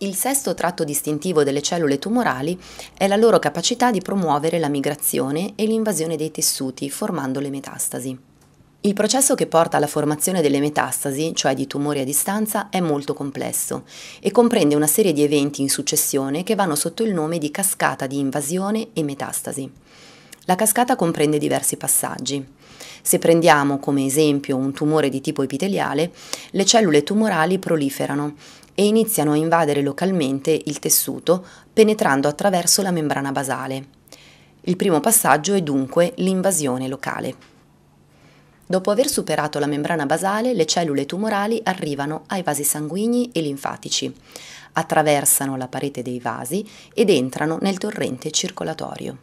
Il sesto tratto distintivo delle cellule tumorali è la loro capacità di promuovere la migrazione e l'invasione dei tessuti formando le metastasi. Il processo che porta alla formazione delle metastasi, cioè di tumori a distanza, è molto complesso e comprende una serie di eventi in successione che vanno sotto il nome di cascata di invasione e metastasi. La cascata comprende diversi passaggi. Se prendiamo come esempio un tumore di tipo epiteliale, le cellule tumorali proliferano e iniziano a invadere localmente il tessuto penetrando attraverso la membrana basale. Il primo passaggio è dunque l'invasione locale. Dopo aver superato la membrana basale, le cellule tumorali arrivano ai vasi sanguigni e linfatici, attraversano la parete dei vasi ed entrano nel torrente circolatorio.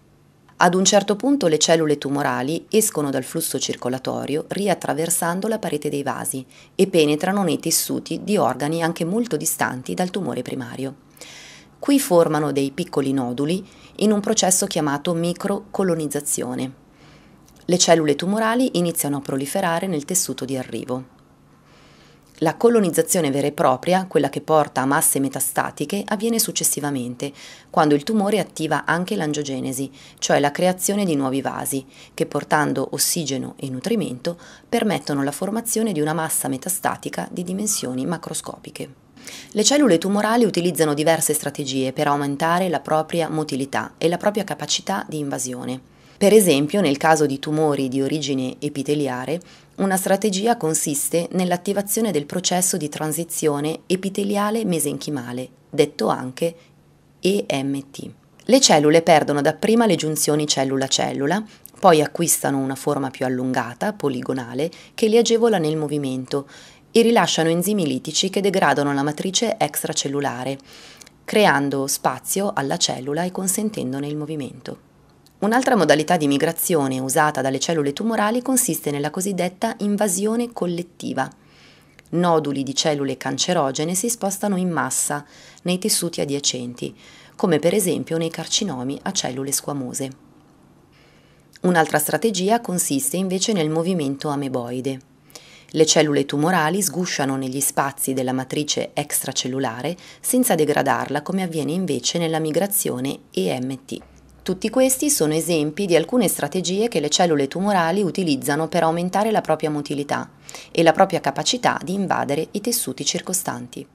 Ad un certo punto le cellule tumorali escono dal flusso circolatorio riattraversando la parete dei vasi e penetrano nei tessuti di organi anche molto distanti dal tumore primario. Qui formano dei piccoli noduli in un processo chiamato microcolonizzazione. Le cellule tumorali iniziano a proliferare nel tessuto di arrivo. La colonizzazione vera e propria, quella che porta a masse metastatiche, avviene successivamente, quando il tumore attiva anche l'angiogenesi, cioè la creazione di nuovi vasi, che portando ossigeno e nutrimento permettono la formazione di una massa metastatica di dimensioni macroscopiche. Le cellule tumorali utilizzano diverse strategie per aumentare la propria motilità e la propria capacità di invasione. Per esempio, nel caso di tumori di origine epiteliare, una strategia consiste nell'attivazione del processo di transizione epiteliale mesenchimale, detto anche EMT. Le cellule perdono dapprima le giunzioni cellula-cellula, poi acquistano una forma più allungata, poligonale, che li agevola nel movimento e rilasciano enzimi litici che degradano la matrice extracellulare, creando spazio alla cellula e consentendone il movimento. Un'altra modalità di migrazione usata dalle cellule tumorali consiste nella cosiddetta invasione collettiva. Noduli di cellule cancerogene si spostano in massa nei tessuti adiacenti, come per esempio nei carcinomi a cellule squamose. Un'altra strategia consiste invece nel movimento ameboide. Le cellule tumorali sgusciano negli spazi della matrice extracellulare senza degradarla come avviene invece nella migrazione EMT. Tutti questi sono esempi di alcune strategie che le cellule tumorali utilizzano per aumentare la propria motilità e la propria capacità di invadere i tessuti circostanti.